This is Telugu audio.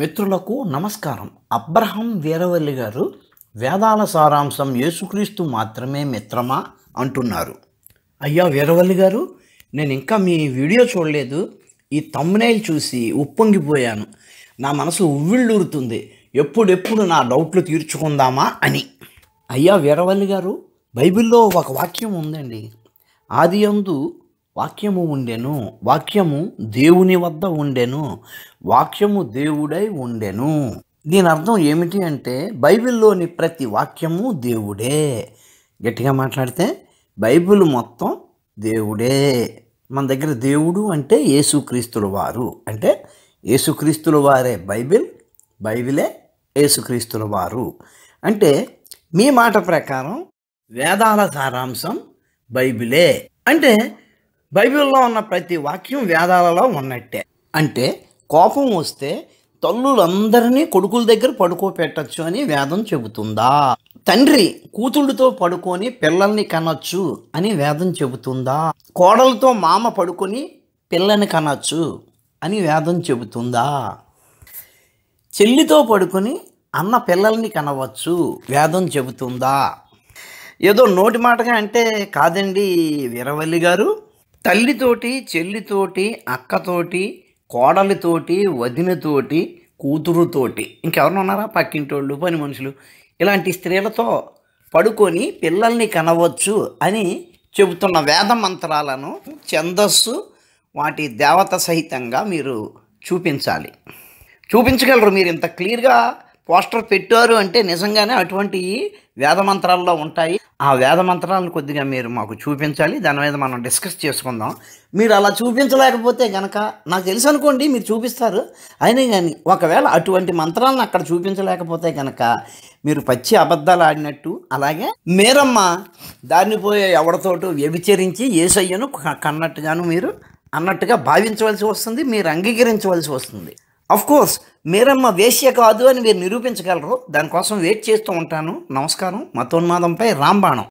మిత్రులకు నమస్కారం అబ్రహం వీరవల్లి గారు వేదాల సారాంశం యేసుక్రీస్తు మాత్రమే మిత్రమా అంటున్నారు అయ్యా వీరవల్లి గారు నేను ఇంకా మీ వీడియో చూడలేదు ఈ తమ్నైల్ చూసి ఉప్పొంగిపోయాను నా మనసు ఉవ్విళ్ళూరుతుంది ఎప్పుడెప్పుడు నా డౌట్లు తీర్చుకుందామా అని అయ్యా వీరవల్లి గారు బైబిల్లో ఒక వాక్యం ఉందండి ఆది అందు వాక్యము ఉండెను వాక్యము దేవుని వద్ద ఉండెను వాక్యము దేవుడై ఉండెను దీని అర్థం ఏమిటి అంటే బైబిల్లోని ప్రతి వాక్యము దేవుడే గట్టిగా మాట్లాడితే బైబిల్ మొత్తం దేవుడే మన దగ్గర దేవుడు అంటే యేసుక్రీస్తుల వారు అంటే యేసుక్రీస్తుల వారే బైబిల్ బైబిలే యేసుక్రీస్తుల వారు అంటే మీ మాట ప్రకారం వేదాల సారాంశం బైబిలే అంటే బైబిల్లో ఉన్న ప్రతి వాక్యం వేదాలలో ఉన్నట్టే అంటే కోపం వస్తే తల్లులందరినీ కొడుకుల దగ్గర పడుకోపెట్టచ్చు అని వేదం చెబుతుందా తండ్రి కూతుళ్ళతో పడుకొని పిల్లల్ని కనొచ్చు అని వేదం చెబుతుందా కోడలతో మామ పడుకొని పిల్లని కనొచ్చు అని వేదం చెబుతుందా చెల్లితో పడుకొని అన్న పిల్లల్ని కనవచ్చు వేదం చెబుతుందా ఏదో నోటి మాటగా అంటే కాదండి వీరవల్లి గారు తల్లితోటి చెల్లితోటి అక్కతోటి కోడలితోటి వదినతోటి కూతురుతోటి పక్కింటి పక్కింటోళ్ళు పని మనుషులు ఇలాంటి స్త్రీలతో పడుకొని పిల్లల్ని కనవచ్చు అని చెబుతున్న వేద మంత్రాలను ఛందస్సు వాటి దేవత సహితంగా మీరు చూపించాలి చూపించగలరు మీరు ఇంత క్లియర్గా పోస్టర్ పెట్టారు అంటే నిజంగానే అటువంటి వేదమంత్రాల్లో ఉంటాయి ఆ వేదమంత్రాలను కొద్దిగా మీరు మాకు చూపించాలి దాని మీద మనం డిస్కస్ చేసుకుందాం మీరు అలా చూపించలేకపోతే గనక నాకు తెలుసు అనుకోండి మీరు చూపిస్తారు అయినా కానీ ఒకవేళ అటువంటి మంత్రాలను అక్కడ చూపించలేకపోతే గనక మీరు పచ్చి అబద్ధాలు ఆడినట్టు అలాగే మీరమ్మ దాన్ని పోయే ఎవడతోటో వ్యభిచరించి ఏసయ్యను కన్నట్టుగాను మీరు అన్నట్టుగా భావించవలసి వస్తుంది మీరు అంగీకరించవలసి వస్తుంది అఫ్కోర్స్ మీరమ్మ వేశ్య కాదు అని మీరు నిరూపించగలరు దానికోసం వెయిట్ చేస్తూ ఉంటాను నమస్కారం మతోన్మాదంపై రాంబాణం